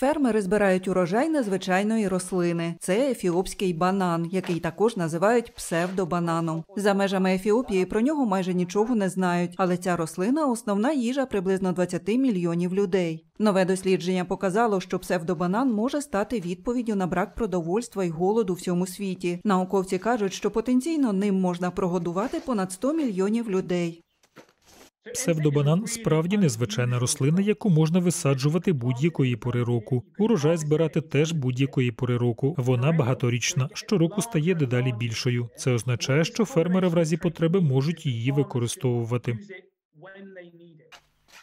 Фермери збирають урожай незвичайної рослини. Це ефіопський банан, який також називають псевдобананом. За межами Ефіопії про нього майже нічого не знають, але ця рослина основна їжа приблизно 20 мільйонів людей. Нове дослідження показало, що псевдобанан може стати відповіддю на брак продовольства і голоду у всьому світі. Науковці кажуть, що потенційно ним можна прогодувати понад 100 мільйонів людей. Псевдобанан справді незвичайна рослина, яку можна висаджувати будь-якої пори року. Урожай збирати теж будь-якої пори року. Вона багаторічна. Щороку стає дедалі більшою. Це означає, що фермери в разі потреби можуть її використовувати.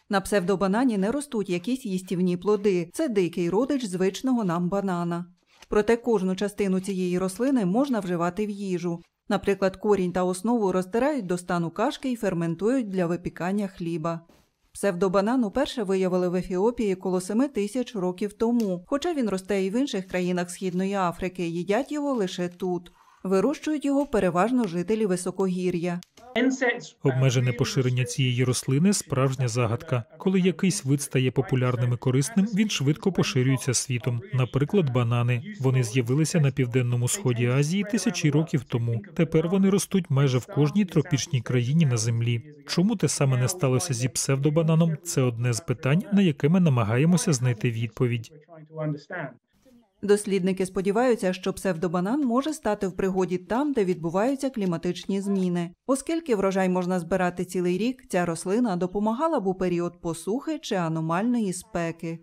На псевдобанані не ростуть якісь їстівні плоди. Це дикий родич звичного нам банана. Проте кожну частину цієї рослини можна вживати в їжу. Наприклад, корінь та основу розтирають до стану кашки і ферментують для випікання хліба. Псевдобанан уперше виявили в Ефіопії коло 7 тисяч років тому, хоча він росте і в інших країнах Східної Африки, їдять його лише тут. Вирощують його переважно жителі високогір'я. Обмежене поширення цієї рослини справжня загадка. Коли якийсь вид стає популярним і корисним, він швидко поширюється світом. Наприклад, банани. Вони з'явилися на південному сході Азії тисячі років тому. Тепер вони ростуть майже в кожній тропічній країні на землі. Чому те саме не сталося зі псевдобананом? Це одне з питань, на яке ми намагаємося знайти відповідь. Дослідники сподіваються, що псевдобанан може стати в пригоді там, де відбуваються кліматичні зміни, оскільки врожай можна збирати цілий рік, ця рослина допомагала б у період посухи чи аномальної спеки.